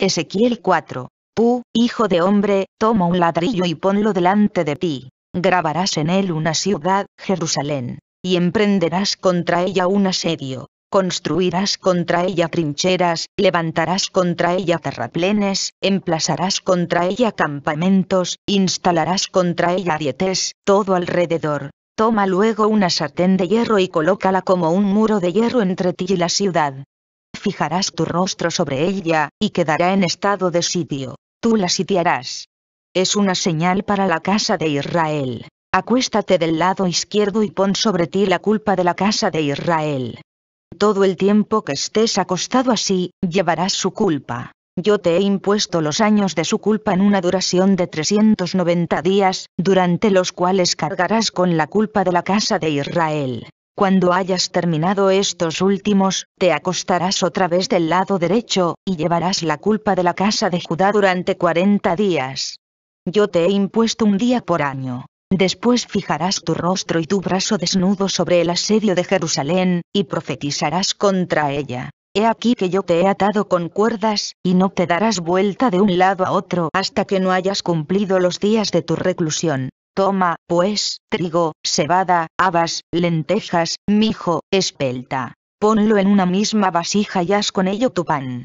Ezequiel 4. Tú, hijo de hombre, toma un ladrillo y ponlo delante de ti. Grabarás en él una ciudad, Jerusalén, y emprenderás contra ella un asedio. Construirás contra ella trincheras, levantarás contra ella terraplenes, emplazarás contra ella campamentos, instalarás contra ella arietes, todo alrededor. Toma luego una sartén de hierro y colócala como un muro de hierro entre ti y la ciudad, fijarás tu rostro sobre ella, y quedará en estado de sitio. Tú la sitiarás. Es una señal para la casa de Israel. Acuéstate del lado izquierdo y pon sobre ti la culpa de la casa de Israel. Todo el tiempo que estés acostado así, llevarás su culpa. Yo te he impuesto los años de su culpa en una duración de 390 días, durante los cuales cargarás con la culpa de la casa de Israel. Cuando hayas terminado estos últimos, te acostarás otra vez del lado derecho, y llevarás la culpa de la casa de Judá durante cuarenta días. Yo te he impuesto un día por año. Después fijarás tu rostro y tu brazo desnudo sobre el asedio de Jerusalén, y profetizarás contra ella. He aquí que yo te he atado con cuerdas, y no te darás vuelta de un lado a otro hasta que no hayas cumplido los días de tu reclusión. Toma, pues, trigo, cebada, habas, lentejas, mijo, espelta. Ponlo en una misma vasija y haz con ello tu pan.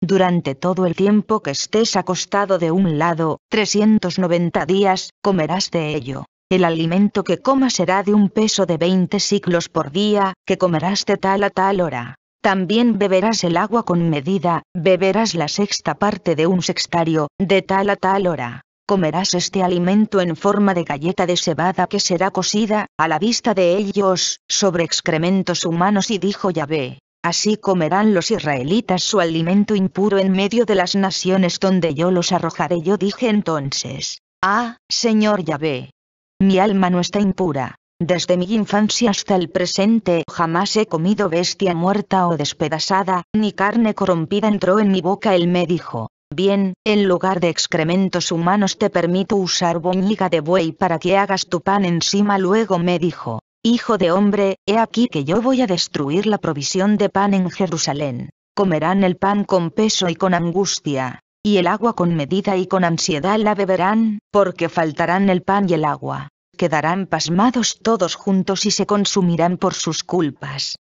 Durante todo el tiempo que estés acostado de un lado, 390 días, comerás de ello. El alimento que comas será de un peso de 20 ciclos por día, que comerás de tal a tal hora. También beberás el agua con medida, beberás la sexta parte de un sextario, de tal a tal hora comerás este alimento en forma de galleta de cebada que será cocida, a la vista de ellos, sobre excrementos humanos y dijo Yahvé. Así comerán los israelitas su alimento impuro en medio de las naciones donde yo los arrojaré. Yo dije entonces, Ah, Señor Yahvé. Mi alma no está impura. Desde mi infancia hasta el presente jamás he comido bestia muerta o despedazada, ni carne corrompida entró en mi boca. Él me dijo, Bien, en lugar de excrementos humanos te permito usar boñiga de buey para que hagas tu pan encima. Luego me dijo, Hijo de hombre, he aquí que yo voy a destruir la provisión de pan en Jerusalén. Comerán el pan con peso y con angustia, y el agua con medida y con ansiedad la beberán, porque faltarán el pan y el agua. Quedarán pasmados todos juntos y se consumirán por sus culpas.